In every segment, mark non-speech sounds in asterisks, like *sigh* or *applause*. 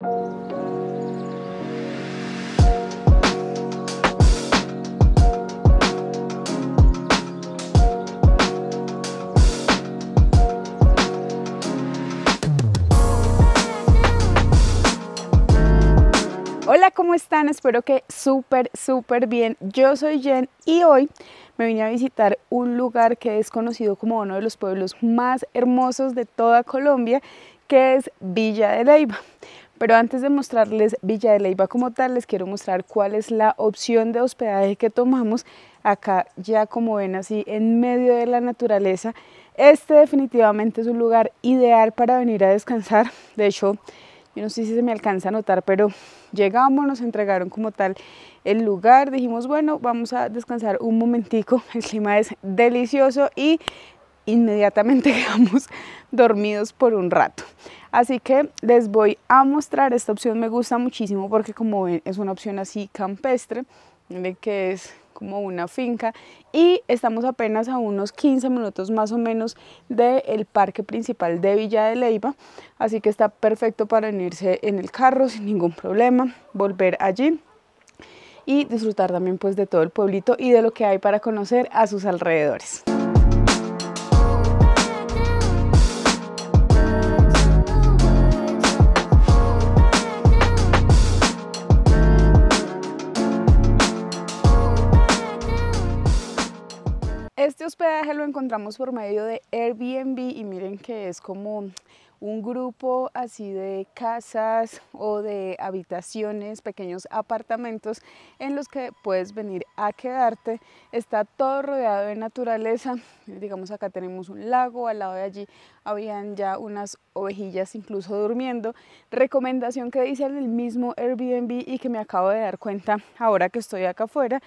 Hola, ¿cómo están? Espero que súper, súper bien. Yo soy Jen y hoy me vine a visitar un lugar que es conocido como uno de los pueblos más hermosos de toda Colombia, que es Villa de Leyva. Pero antes de mostrarles Villa de Leiva como tal, les quiero mostrar cuál es la opción de hospedaje que tomamos acá ya como ven así en medio de la naturaleza. Este definitivamente es un lugar ideal para venir a descansar. De hecho, yo no sé si se me alcanza a notar, pero llegamos, nos entregaron como tal el lugar, dijimos, bueno, vamos a descansar un momentico, *laughs* el clima es delicioso y inmediatamente *laughs* quedamos dormidos por un rato. Así que les voy a mostrar, esta opción me gusta muchísimo porque como ven es una opción así campestre, que es como una finca y estamos apenas a unos 15 minutos más o menos del el parque principal de Villa de Leiva, así que está perfecto para irse en el carro sin ningún problema, volver allí y disfrutar también pues de todo el pueblito y de lo que hay para conocer a sus alrededores. hospedaje lo encontramos por medio de Airbnb y miren que es como un grupo así de casas o de habitaciones, pequeños apartamentos en los que puedes venir a quedarte. Está todo rodeado de naturaleza. Digamos acá tenemos un lago, al lado de allí habían ya unas ovejillas incluso durmiendo. Recomendación que dice el mismo Airbnb y que me acabo de dar cuenta ahora que estoy acá afuera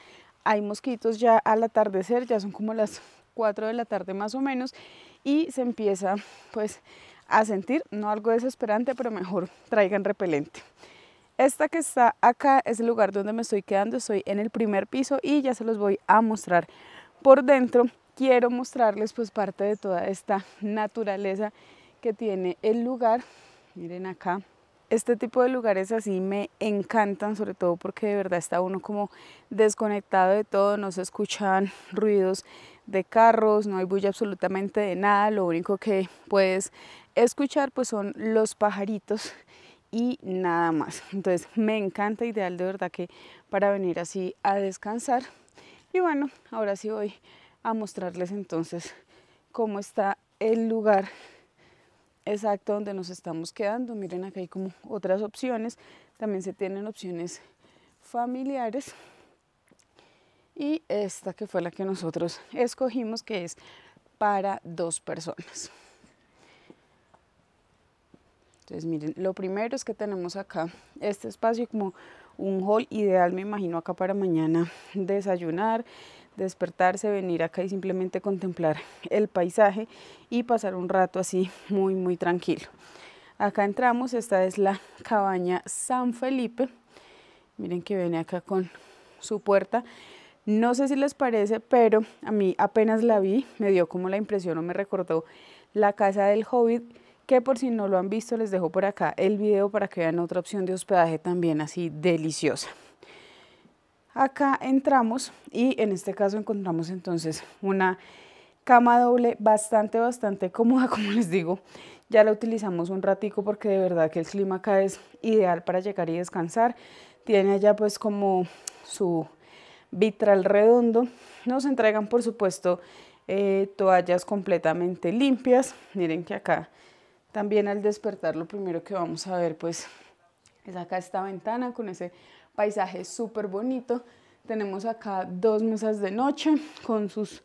hay mosquitos ya al atardecer, ya son como las 4 *laughs* de la tarde más o menos, y se empieza pues a sentir, no algo desesperante, pero mejor traigan repelente. Esta que está acá es el lugar donde me estoy quedando, estoy en el primer piso y ya se los voy a mostrar por dentro. Quiero mostrarles pues parte de toda esta naturaleza que tiene el lugar. Miren acá, este tipo de lugares así me encantan, sobre todo porque de verdad está uno como desconectado de todo, no se escuchan *laughs* ruidos de carros, no hay bulla absolutamente de nada, lo único que puedes escuchar pues son los pajaritos y nada más. Entonces me encanta, ideal de verdad que para venir así a descansar. Y bueno, ahora sí voy a mostrarles entonces cómo está el lugar exacto donde nos estamos quedando. Miren, acá hay como otras opciones. También se tienen opciones familiares. Y esta que fue la que nosotros escogimos, que es para dos personas. Entonces, miren, lo primero es que tenemos acá este espacio como un hall ideal, me imagino, acá para mañana desayunar despertarse, venir acá y simplemente contemplar el paisaje y pasar un rato así muy, muy tranquilo. Acá entramos, esta es la cabaña San Felipe. Miren que viene acá con su puerta. No sé si les parece, pero a mí apenas la vi, me dio como la impresión o me recordó la casa del hobbit, que por si no lo han visto les dejo por acá el video para que vean otra opción de hospedaje también así deliciosa. Acá entramos y en este caso encontramos entonces una cama doble bastante, bastante cómoda, *laughs* como les digo. Ya la utilizamos un ratico porque de verdad que el clima acá es ideal para llegar y descansar. Tiene allá pues como su vitral redondo. Nos entregan por supuesto eh, toallas completamente limpias. Miren que acá también al despertar lo primero que vamos a ver pues es acá esta ventana con ese paisaje súper bonito. Tenemos acá dos mesas de noche con sus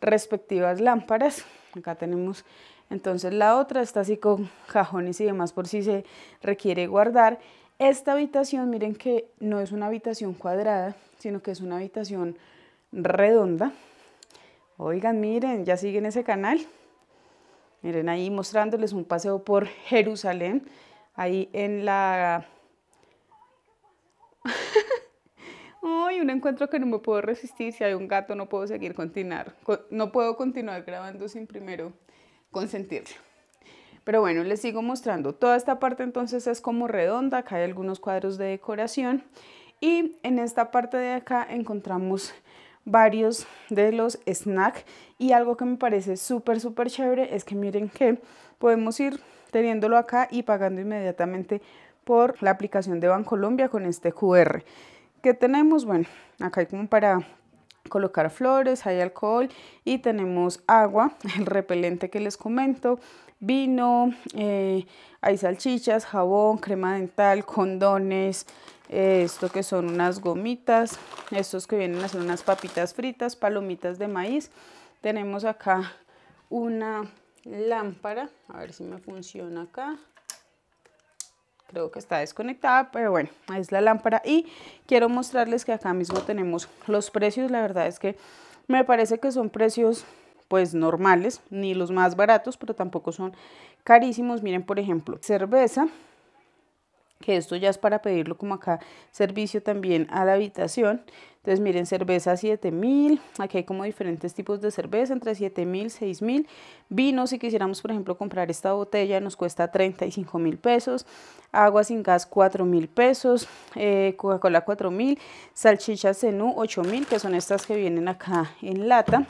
respectivas lámparas. Acá tenemos entonces la otra, está así con cajones y demás por si se requiere guardar. Esta habitación, miren que no es una habitación cuadrada, sino que es una habitación redonda. Oigan, miren, ya siguen ese canal. Miren ahí mostrándoles un paseo por Jerusalén, ahí en la Ay, un encuentro que no me puedo resistir. Si hay un gato, no puedo seguir continuar. No puedo continuar grabando sin primero consentirlo. Pero bueno, les sigo mostrando. Toda esta parte entonces es como redonda. Acá hay algunos cuadros de decoración. Y en esta parte de acá encontramos varios de los snacks. Y algo que me parece súper, súper chévere es que miren que podemos ir teniéndolo acá y pagando inmediatamente por la aplicación de Bancolombia con este QR. ¿Qué tenemos? Bueno, acá hay como para colocar flores, hay alcohol y tenemos agua, *laughs* el repelente que les comento, vino, eh, hay salchichas, jabón, crema dental, condones, eh, esto que son unas gomitas, estos que vienen a ser unas papitas fritas, palomitas de maíz. Tenemos acá una lámpara, a ver si me funciona acá creo que está desconectada, pero bueno, ahí es la lámpara y quiero mostrarles que acá mismo tenemos los precios, la verdad es que me parece que son precios pues normales, ni los más baratos, pero tampoco son carísimos, miren por ejemplo, cerveza, que esto ya es para pedirlo como acá, servicio también a la habitación. Entonces miren, cerveza 7000, aquí hay como diferentes tipos de cerveza, entre 7000, 6000. Vino, si quisiéramos por ejemplo comprar esta botella, nos cuesta 35 mil pesos. Agua sin gas 4 mil pesos, eh, Coca-Cola 4 mil, salchichas Zenú 8 mil, que son estas que vienen acá en lata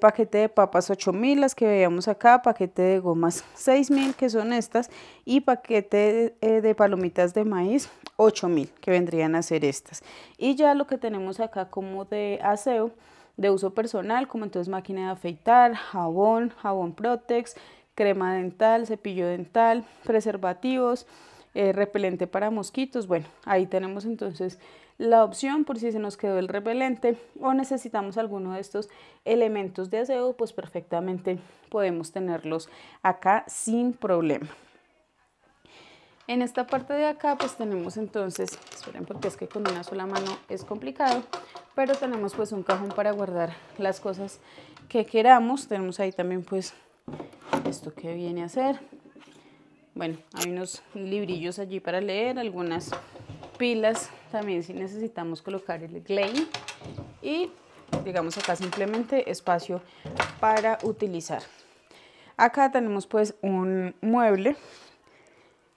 paquete de papas 8000, las que veíamos acá, paquete de gomas 6000, que son estas, y paquete de, eh, palomitas de maíz 8000, que vendrían a ser estas. Y ya lo que tenemos acá como de aseo, de uso personal, como entonces máquina de afeitar, jabón, jabón Protex, crema dental, cepillo dental, preservativos, eh, repelente para mosquitos. Bueno, ahí tenemos entonces la opción por si se nos quedó el repelente o necesitamos alguno de estos elementos de aseo, pues perfectamente podemos tenerlos acá sin problema. En esta parte de acá pues tenemos entonces, esperen porque es que con una sola mano es complicado, pero tenemos pues un cajón para guardar las cosas que queramos. Tenemos ahí también pues esto que viene a ser. Bueno, hay unos librillos allí para leer, algunas pilas también si necesitamos colocar el glay y digamos acá simplemente espacio para utilizar. Acá tenemos pues un mueble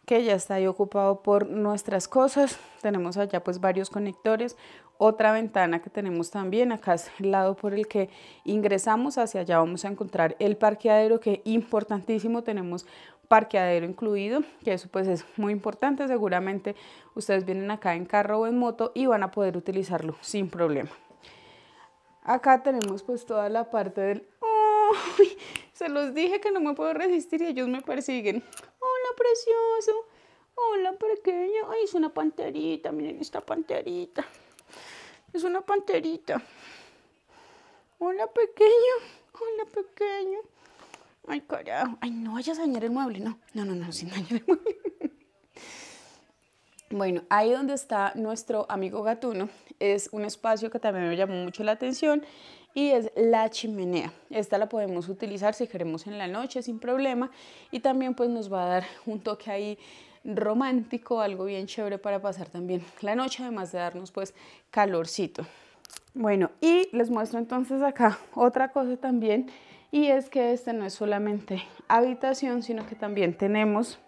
que ya está ahí ocupado por nuestras cosas. Tenemos allá pues varios conectores. Otra ventana que tenemos también, acá es el lado por el que ingresamos, hacia allá vamos a encontrar el parqueadero que importantísimo, tenemos parqueadero incluido, que eso pues es muy importante, seguramente ustedes vienen acá en carro o en moto y van a poder utilizarlo sin problema. Acá tenemos pues toda la parte del... Se los dije que no me puedo resistir y ellos me persiguen. ¡Hola, precioso! ¡Hola, pequeño! ¡Ay, es una panterita! Miren esta panterita. Es una panterita. ¡Hola, pequeño! ¡Hola, pequeño! Ay, carajo. Ay, no vayas a dañar el mueble. No, no, no, no, sin dañar el mueble. *laughs* Bueno, ahí donde está nuestro amigo gatuno es un espacio que también me llamó mucho la atención y es la chimenea. Esta la podemos utilizar si queremos en la noche sin problema y también pues nos va a dar un toque ahí romántico, algo bien chévere para pasar también la noche, además de darnos pues calorcito. Bueno, y les muestro entonces acá otra cosa también y es que este no es solamente habitación, sino que también tenemos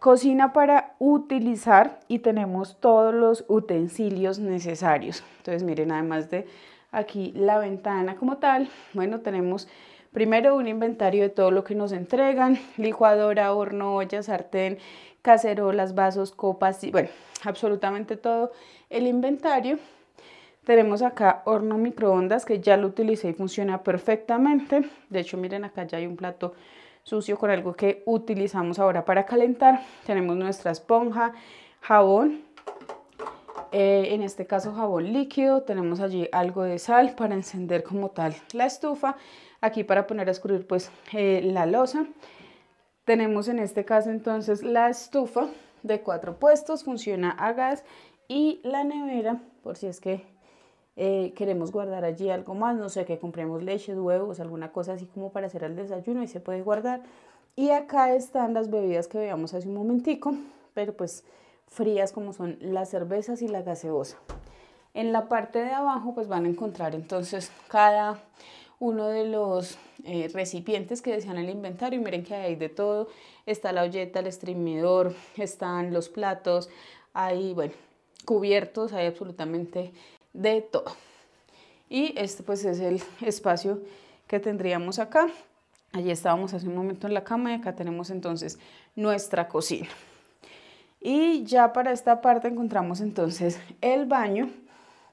cocina para utilizar y tenemos todos los utensilios necesarios. Entonces miren, además de aquí la ventana como tal, bueno, tenemos primero un inventario de todo lo que nos entregan, licuadora, horno, olla, sartén, cacerolas, vasos, copas, y, bueno, absolutamente todo el inventario tenemos acá horno microondas que ya lo utilicé y funciona perfectamente. De hecho, miren acá ya hay un plato sucio con algo que utilizamos ahora para calentar. Tenemos nuestra esponja, jabón, eh, en este caso jabón líquido, tenemos allí algo de sal para encender como tal la estufa, aquí para poner a escurrir pues eh, la losa. Tenemos en este caso entonces la estufa de cuatro puestos, funciona a gas y la nevera por si es que eh, queremos guardar allí algo más, no sé, que compremos leche, huevos, alguna cosa así como para hacer el desayuno y se puede guardar. Y acá están las bebidas que veíamos hace un momentico, pero pues frías como son las cervezas y la gaseosa. En la parte de abajo pues van a encontrar entonces cada uno de los eh, recipientes que decían el inventario. Y miren que hay de todo. Está la olleta, el estrimidor, están los platos, hay, bueno, cubiertos, hay absolutamente de todo. Y este pues es el espacio que tendríamos acá. Allí estábamos hace un momento en la cama y acá tenemos entonces nuestra cocina. Y ya para esta parte encontramos entonces el baño.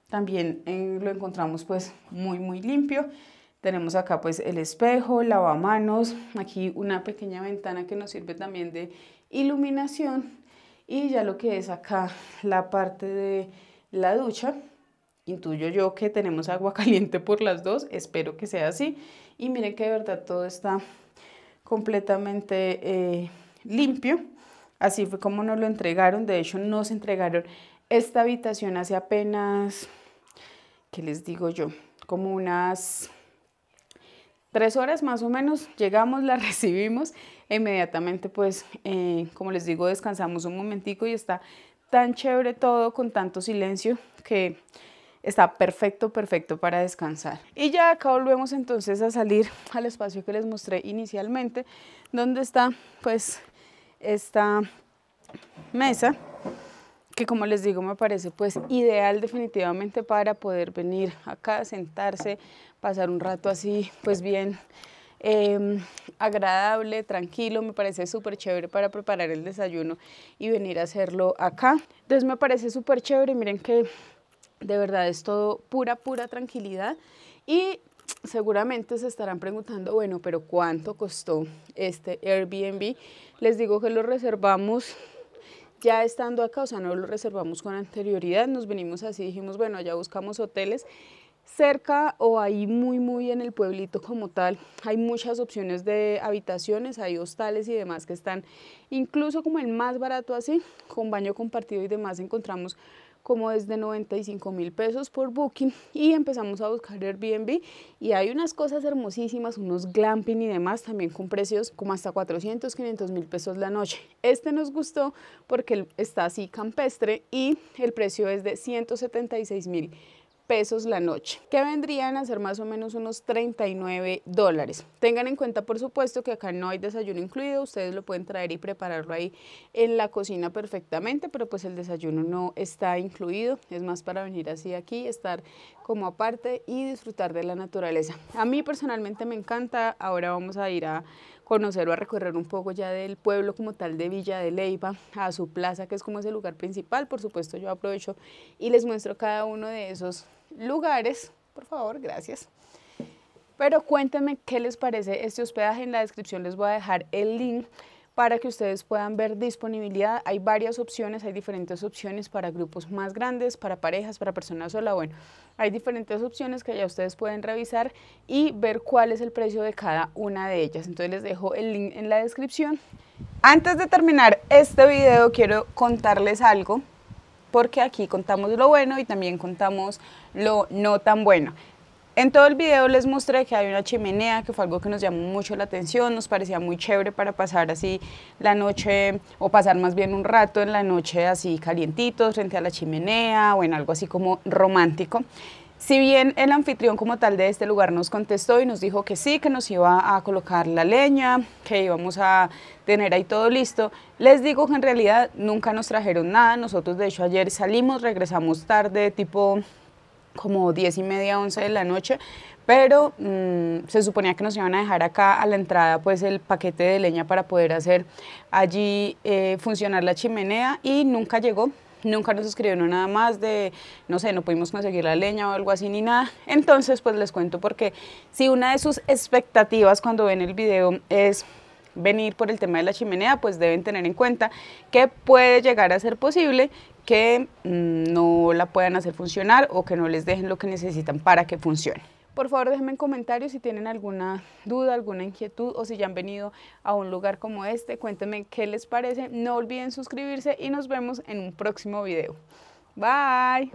También eh, lo encontramos pues muy muy limpio. Tenemos acá pues el espejo, lavamanos, aquí una pequeña ventana que nos sirve también de iluminación y ya lo que es acá la parte de la ducha Intuyo yo que tenemos agua *laughs* caliente por las dos, espero que sea así. Y miren que de verdad todo está completamente eh, limpio. Así fue como nos lo entregaron. De hecho, nos entregaron esta habitación hace apenas, ¿qué les digo yo? Como unas tres horas más o menos. Llegamos, la *laughs* recibimos. Inmediatamente, pues, eh, como les digo, descansamos un momentico y está tan chévere todo con tanto silencio que está perfecto, perfecto para descansar. Y ya acá volvemos entonces a salir al espacio que les mostré inicialmente, donde está pues esta mesa que como les digo me parece pues ideal definitivamente para poder venir acá, sentarse, pasar un rato así pues bien em, agradable, tranquilo, me parece súper chévere para preparar el desayuno y venir a hacerlo acá. Entonces me parece súper chévere, miren que de verdad es todo pura, pura tranquilidad. Y seguramente se estarán preguntando, bueno, pero ¿cuánto costó este Airbnb? Les digo que lo reservamos ya estando acá, o sea, no lo reservamos con anterioridad, nos venimos así, dijimos, bueno, ya buscamos hoteles cerca o ahí muy, muy en el pueblito como tal. Hay muchas opciones de habitaciones, hay hostales y demás que están, incluso como el más barato así, con baño compartido y demás, encontramos como de 95 mil pesos por booking y empezamos a buscar Airbnb y hay unas cosas hermosísimas, unos glamping y demás también con precios como hasta 400, 500 mil pesos la noche. Este nos gustó porque está así campestre y el precio es de 176 mil pesos la noche, que vendrían a ser más o menos unos 39 dólares. Tengan en cuenta, por supuesto, que acá no hay desayuno incluido, ustedes lo pueden traer y prepararlo ahí en la cocina perfectamente, pero pues el desayuno no está incluido, es más para venir así aquí, estar como aparte y disfrutar de la naturaleza. A mí personalmente me encanta, ahora vamos a ir a conocer o a recorrer un poco ya del pueblo como tal de Villa de Leiva, a su plaza que es como ese lugar principal. Por supuesto yo aprovecho y les muestro cada uno de esos lugares. Por favor, gracias. Pero cuéntenme qué les parece este hospedaje. En la descripción les voy a dejar el link para que ustedes puedan ver disponibilidad. Hay varias opciones, hay diferentes opciones para grupos más grandes, para parejas, para personas sola. Bueno, hay diferentes opciones que ya ustedes pueden revisar y ver cuál es el precio de cada una de ellas. Entonces les dejo el link en la descripción. Antes de terminar este video quiero contarles algo porque aquí contamos lo bueno y también contamos lo no tan bueno. En todo el video les mostré que hay una chimenea, que fue algo que nos llamó mucho la atención, nos parecía muy chévere para pasar así la noche, o pasar más bien un rato en la noche así calientitos frente a la chimenea, o en algo así como romántico. Si bien el anfitrión como tal de este lugar nos contestó y nos dijo que sí, que nos iba a colocar la leña, que íbamos a tener ahí todo listo, les digo que en realidad nunca nos trajeron nada. Nosotros de hecho ayer salimos, regresamos tarde, tipo como 10 y media, 11 de la noche, pero mm, se suponía que nos iban a dejar acá a la entrada pues el paquete de leña para poder hacer allí eh, funcionar la chimenea y nunca llegó nunca nos escribieron nada más de, no sé, no pudimos conseguir la leña o algo así ni nada. Entonces, pues les cuento porque si una de sus expectativas cuando ven el video es venir por el tema de la chimenea, pues deben tener en cuenta que puede llegar a ser posible que mm, no la puedan hacer funcionar o que no les dejen lo que necesitan para que funcione. Por favor, déjenme en comentarios si tienen alguna duda, alguna inquietud o si ya han venido a un lugar como este. Cuéntenme qué les parece. No olviden suscribirse y nos vemos en un próximo video. Bye.